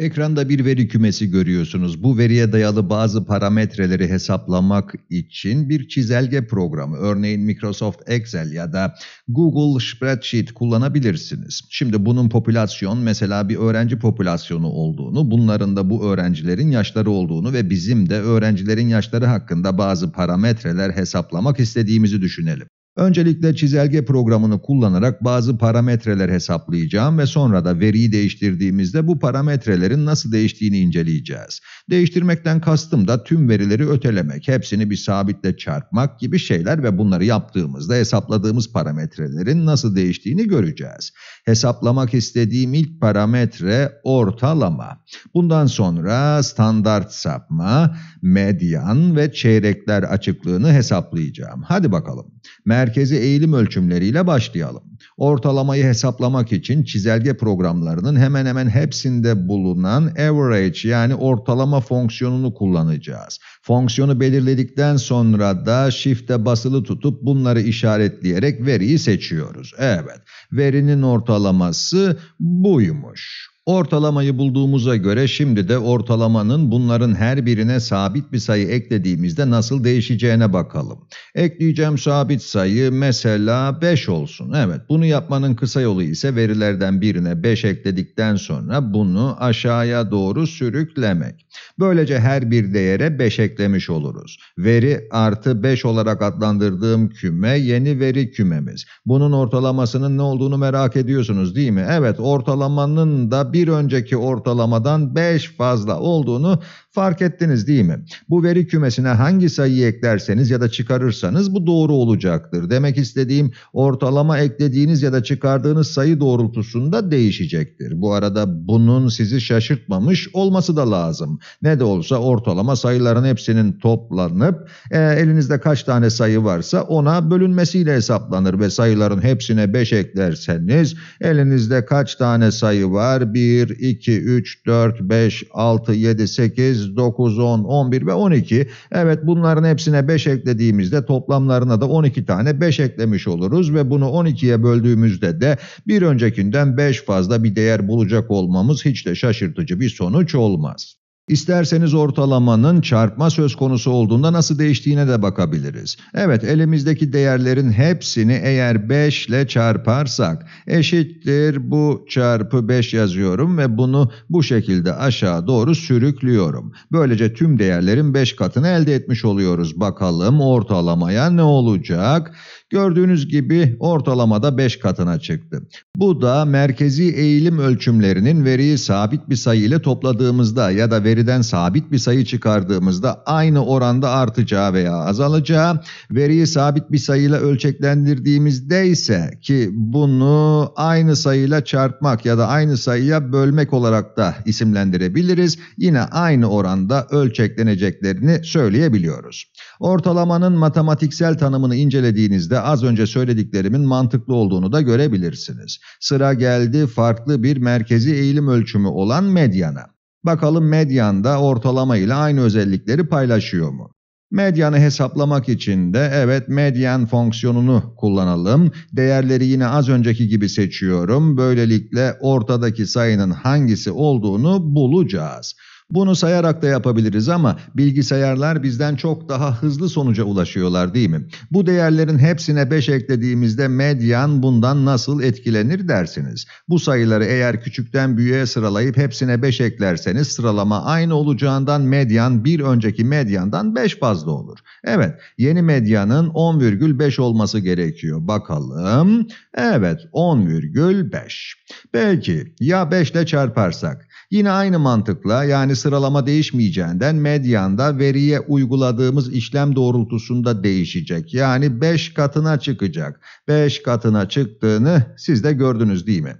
Ekranda bir veri kümesi görüyorsunuz. Bu veriye dayalı bazı parametreleri hesaplamak için bir çizelge programı, örneğin Microsoft Excel ya da Google Spreadsheet kullanabilirsiniz. Şimdi bunun popülasyon, mesela bir öğrenci popülasyonu olduğunu, bunların da bu öğrencilerin yaşları olduğunu ve bizim de öğrencilerin yaşları hakkında bazı parametreler hesaplamak istediğimizi düşünelim. Öncelikle çizelge programını kullanarak bazı parametreler hesaplayacağım ve sonra da veriyi değiştirdiğimizde bu parametrelerin nasıl değiştiğini inceleyeceğiz. Değiştirmekten kastım da tüm verileri ötelemek, hepsini bir sabitle çarpmak gibi şeyler ve bunları yaptığımızda hesapladığımız parametrelerin nasıl değiştiğini göreceğiz. Hesaplamak istediğim ilk parametre ortalama. Bundan sonra standart sapma, medyan ve çeyrekler açıklığını hesaplayacağım. Hadi bakalım. Mer merkezi eğilim ölçümleriyle başlayalım. Ortalamayı hesaplamak için çizelge programlarının hemen hemen hepsinde bulunan average yani ortalama fonksiyonunu kullanacağız. Fonksiyonu belirledikten sonra da shift'e basılı tutup bunları işaretleyerek veriyi seçiyoruz. Evet, verinin ortalaması buymuş. Ortalamayı bulduğumuza göre şimdi de ortalamanın bunların her birine sabit bir sayı eklediğimizde nasıl değişeceğine bakalım. Ekleyeceğim sabit sayı mesela 5 olsun. Evet bunu yapmanın kısa yolu ise verilerden birine 5 ekledikten sonra bunu aşağıya doğru sürüklemek. Böylece her bir değere 5 eklemiş oluruz. Veri artı 5 olarak adlandırdığım küme yeni veri kümemiz. Bunun ortalamasının ne olduğunu merak ediyorsunuz değil mi? Evet ortalamanın da bir bir önceki ortalamadan 5 fazla olduğunu Fark ettiniz değil mi? Bu veri kümesine hangi sayıyı eklerseniz ya da çıkarırsanız bu doğru olacaktır. Demek istediğim ortalama eklediğiniz ya da çıkardığınız sayı doğrultusunda değişecektir. Bu arada bunun sizi şaşırtmamış olması da lazım. Ne de olsa ortalama sayıların hepsinin toplanıp e, elinizde kaç tane sayı varsa ona bölünmesiyle hesaplanır ve sayıların hepsine 5 eklerseniz elinizde kaç tane sayı var? 1, 2, 3, 4, 5, 6, 7, 8, 8, 9, 10, 11 ve 12. Evet bunların hepsine 5 eklediğimizde toplamlarına da 12 tane 5 eklemiş oluruz ve bunu 12'ye böldüğümüzde de bir öncekinden 5 fazla bir değer bulacak olmamız hiç de şaşırtıcı bir sonuç olmaz. İsterseniz ortalamanın çarpma söz konusu olduğunda nasıl değiştiğine de bakabiliriz. Evet elimizdeki değerlerin hepsini eğer 5 ile çarparsak eşittir bu çarpı 5 yazıyorum ve bunu bu şekilde aşağı doğru sürüklüyorum. Böylece tüm değerlerin 5 katını elde etmiş oluyoruz. Bakalım ortalamaya ne olacak? Gördüğünüz gibi ortalamada 5 katına çıktı. Bu da merkezi eğilim ölçümlerinin veriyi sabit bir sayı ile topladığımızda ya da veriden sabit bir sayı çıkardığımızda aynı oranda artacağı veya azalacağı, veriyi sabit bir sayıyla ölçeklendirdiğimizde ise ki bunu aynı sayıyla çarpmak ya da aynı sayıya bölmek olarak da isimlendirebiliriz. Yine aynı oranda ölçekleneceklerini söyleyebiliyoruz. Ortalamanın matematiksel tanımını incelediğinizde az önce söylediklerimin mantıklı olduğunu da görebilirsiniz. Sıra geldi farklı bir merkezi eğilim ölçümü olan medyana. Bakalım medyan da ortalama ile aynı özellikleri paylaşıyor mu? Medyanı hesaplamak için de evet medyan fonksiyonunu kullanalım. Değerleri yine az önceki gibi seçiyorum. Böylelikle ortadaki sayının hangisi olduğunu bulacağız. Bunu sayarak da yapabiliriz ama bilgisayarlar bizden çok daha hızlı sonuca ulaşıyorlar değil mi? Bu değerlerin hepsine 5 eklediğimizde medyan bundan nasıl etkilenir dersiniz. Bu sayıları eğer küçükten büyüğe sıralayıp hepsine 5 eklerseniz sıralama aynı olacağından medyan bir önceki medyandan 5 fazla olur. Evet yeni medyanın 10,5 olması gerekiyor. Bakalım. Evet 10,5. Peki ya 5 ile çarparsak? Yine aynı mantıkla yani sıralama değişmeyeceğinden medyanda veriye uyguladığımız işlem doğrultusunda değişecek. Yani 5 katına çıkacak. 5 katına çıktığını siz de gördünüz değil mi?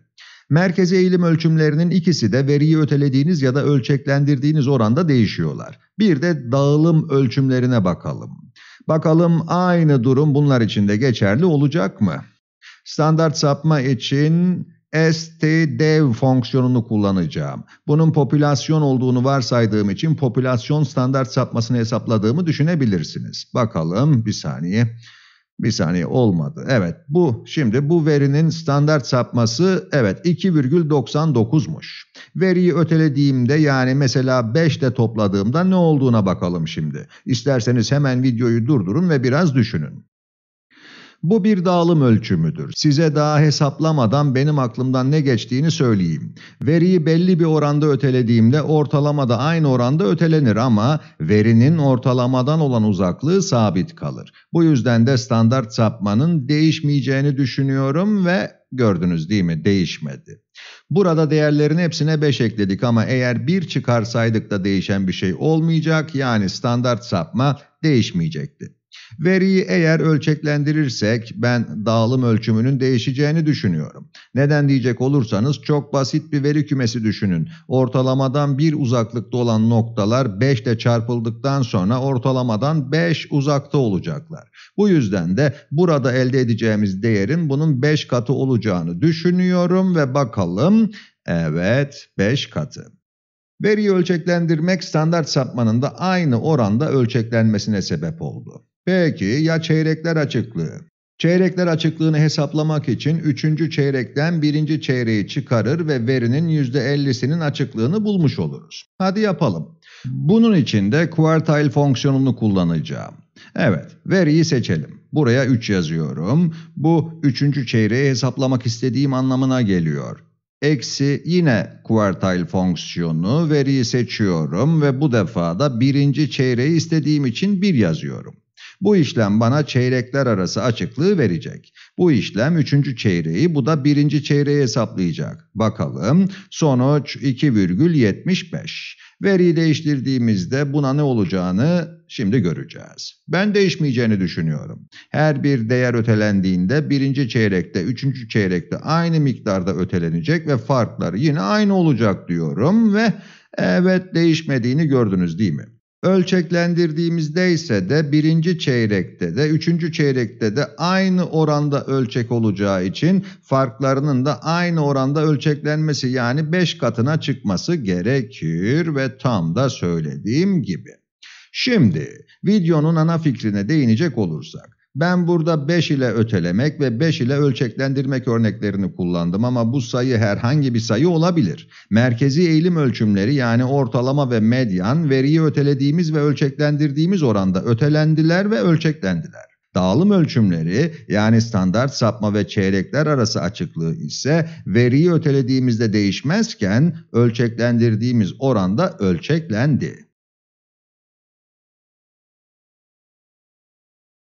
Merkezi eğilim ölçümlerinin ikisi de veriyi ötelediğiniz ya da ölçeklendirdiğiniz oranda değişiyorlar. Bir de dağılım ölçümlerine bakalım. Bakalım aynı durum bunlar için de geçerli olacak mı? Standart sapma için ST fonksiyonunu kullanacağım. Bunun popülasyon olduğunu varsaydığım için popülasyon standart sapmasını hesapladığımı düşünebilirsiniz. Bakalım bir saniye. Bir saniye olmadı. Evet bu şimdi bu verinin standart sapması evet 2,99'muş. Veriyi ötelediğimde yani mesela 5 de topladığımda ne olduğuna bakalım şimdi. İsterseniz hemen videoyu durdurun ve biraz düşünün. Bu bir dağılım ölçümüdür. Size daha hesaplamadan benim aklımdan ne geçtiğini söyleyeyim. Veriyi belli bir oranda ötelediğimde ortalama da aynı oranda ötelenir ama verinin ortalamadan olan uzaklığı sabit kalır. Bu yüzden de standart sapmanın değişmeyeceğini düşünüyorum ve gördünüz değil mi değişmedi. Burada değerlerin hepsine 5 ekledik ama eğer 1 çıkarsaydık da değişen bir şey olmayacak yani standart sapma değişmeyecekti. Veriyi eğer ölçeklendirirsek ben dağılım ölçümünün değişeceğini düşünüyorum. Neden diyecek olursanız çok basit bir veri kümesi düşünün. Ortalamadan bir uzaklıkta olan noktalar 5 ile çarpıldıktan sonra ortalamadan 5 uzakta olacaklar. Bu yüzden de burada elde edeceğimiz değerin bunun 5 katı olacağını düşünüyorum ve bakalım. Evet 5 katı. Veriyi ölçeklendirmek standart sapmanın da aynı oranda ölçeklenmesine sebep oldu. Peki ya çeyrekler açıklığı? Çeyrekler açıklığını hesaplamak için üçüncü çeyrekten birinci çeyreği çıkarır ve verinin yüzde %50'sinin açıklığını bulmuş oluruz. Hadi yapalım. Bunun için de quartile fonksiyonunu kullanacağım. Evet, veriyi seçelim. Buraya 3 yazıyorum. Bu üçüncü çeyreği hesaplamak istediğim anlamına geliyor. Eksi yine quartile fonksiyonu veriyi seçiyorum ve bu defa da birinci çeyreği istediğim için 1 yazıyorum. Bu işlem bana çeyrekler arası açıklığı verecek. Bu işlem üçüncü çeyreği bu da birinci çeyreği hesaplayacak. Bakalım sonuç 2,75. Veriyi değiştirdiğimizde buna ne olacağını şimdi göreceğiz. Ben değişmeyeceğini düşünüyorum. Her bir değer ötelendiğinde birinci çeyrekte, üçüncü çeyrekte aynı miktarda ötelenecek ve farklar yine aynı olacak diyorum ve evet değişmediğini gördünüz değil mi? Ölçeklendirdiğimizde ise de birinci çeyrekte de üçüncü çeyrekte de aynı oranda ölçek olacağı için farklarının da aynı oranda ölçeklenmesi yani 5 katına çıkması gerekir ve tam da söylediğim gibi. Şimdi videonun ana fikrine değinecek olursak ben burada 5 ile ötelemek ve 5 ile ölçeklendirmek örneklerini kullandım ama bu sayı herhangi bir sayı olabilir. Merkezi eğilim ölçümleri yani ortalama ve medyan veriyi ötelediğimiz ve ölçeklendirdiğimiz oranda ötelendiler ve ölçeklendiler. Dağılım ölçümleri yani standart sapma ve çeyrekler arası açıklığı ise veriyi ötelediğimizde değişmezken ölçeklendirdiğimiz oranda ölçeklendi.